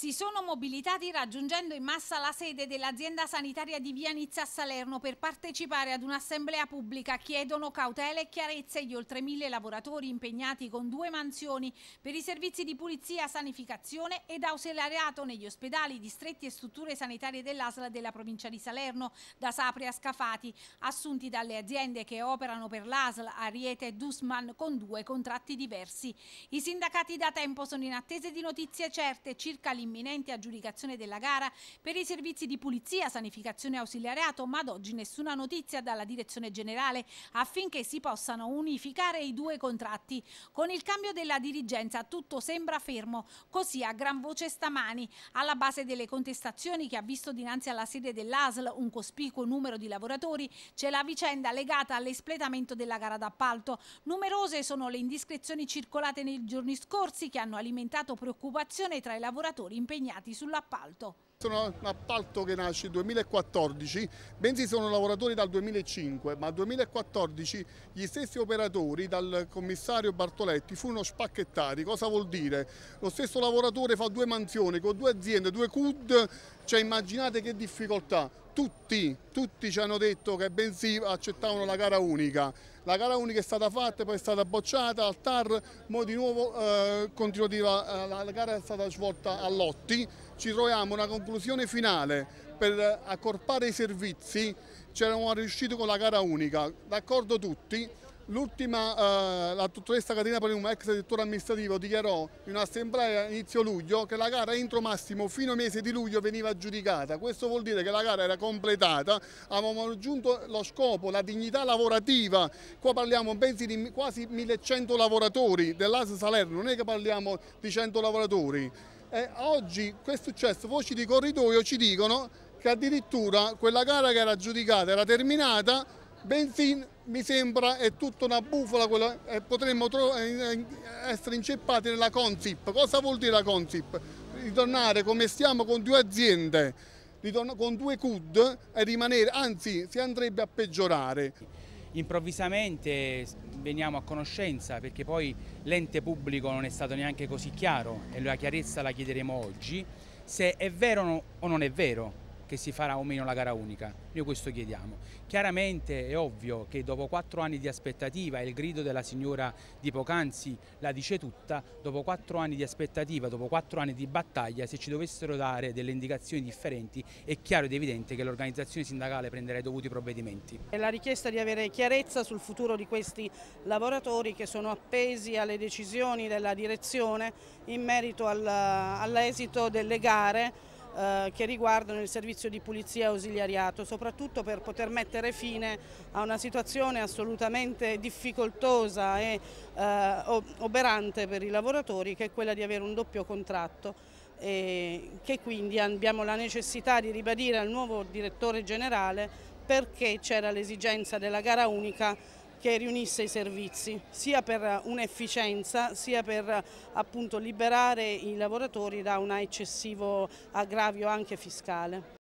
si sono mobilitati raggiungendo in massa la sede dell'azienda sanitaria di Via Nizza a Salerno per partecipare ad un'assemblea pubblica. Chiedono cautela e chiarezza gli oltre mille lavoratori impegnati con due mansioni per i servizi di pulizia, sanificazione ed ausiliariato negli ospedali, distretti e strutture sanitarie dell'ASL della provincia di Salerno, da Sapri a Scafati, assunti dalle aziende che operano per l'ASL, Ariete e Dusman, con due contratti diversi. I sindacati da tempo sono in attesa di notizie certe circa l'impegno imminente aggiudicazione della gara per i servizi di pulizia, sanificazione e ausiliariato, ma ad oggi nessuna notizia dalla direzione generale affinché si possano unificare i due contratti. Con il cambio della dirigenza tutto sembra fermo, così a gran voce stamani. Alla base delle contestazioni che ha visto dinanzi alla sede dell'ASL un cospicuo numero di lavoratori c'è la vicenda legata all'espletamento della gara d'appalto. Numerose sono le indiscrezioni circolate nei giorni scorsi che hanno alimentato preoccupazione tra i lavoratori impegnati sull'appalto. Sono un appalto che nasce nel 2014, bensì sono lavoratori dal 2005, ma nel 2014 gli stessi operatori dal commissario Bartoletti furono spacchettati. Cosa vuol dire? Lo stesso lavoratore fa due mansioni con due aziende, due CUD, cioè immaginate che difficoltà tutti, tutti ci hanno detto che bensì accettavano la gara unica. La gara unica è stata fatta, poi è stata bocciata al TAR, ora di nuovo eh, continuativa, eh, la, la gara è stata svolta a Lotti, ci troviamo una conclusione finale per accorpare i servizi, ci eravamo riusciti con la gara unica, d'accordo tutti, L'ultima, eh, la dottoressa Caterina Palinum, ex direttore amministrativo, dichiarò in un'assemblea inizio luglio che la gara entro massimo fino al mese di luglio veniva giudicata. Questo vuol dire che la gara era completata, avevamo raggiunto lo scopo, la dignità lavorativa. Qua parliamo pensi di quasi 1100 lavoratori dell'AS Salerno, non è che parliamo di 100 lavoratori. E oggi, che è successo? Voci di corridoio ci dicono che addirittura quella gara che era giudicata era terminata, bensì mi sembra è tutta una bufola, quella, eh, potremmo eh, eh, essere inceppati nella Consip. Cosa vuol dire la Consip? Ritornare come stiamo con due aziende, con due CUD e rimanere, anzi si andrebbe a peggiorare. Improvvisamente veniamo a conoscenza perché poi l'ente pubblico non è stato neanche così chiaro e la chiarezza la chiederemo oggi se è vero o non è vero che si farà o meno la gara unica. Noi questo chiediamo. Chiaramente è ovvio che dopo quattro anni di aspettativa, e il grido della signora di Pocanzi la dice tutta, dopo quattro anni di aspettativa, dopo quattro anni di battaglia, se ci dovessero dare delle indicazioni differenti è chiaro ed evidente che l'organizzazione sindacale prenderà i dovuti provvedimenti. È la richiesta di avere chiarezza sul futuro di questi lavoratori che sono appesi alle decisioni della direzione in merito all'esito delle gare eh, che riguardano il servizio di pulizia e ausiliariato, soprattutto per poter mettere fine a una situazione assolutamente difficoltosa e eh, oberante per i lavoratori che è quella di avere un doppio contratto e che quindi abbiamo la necessità di ribadire al nuovo direttore generale perché c'era l'esigenza della gara unica che riunisse i servizi, sia per un'efficienza sia per appunto, liberare i lavoratori da un eccessivo aggravio anche fiscale.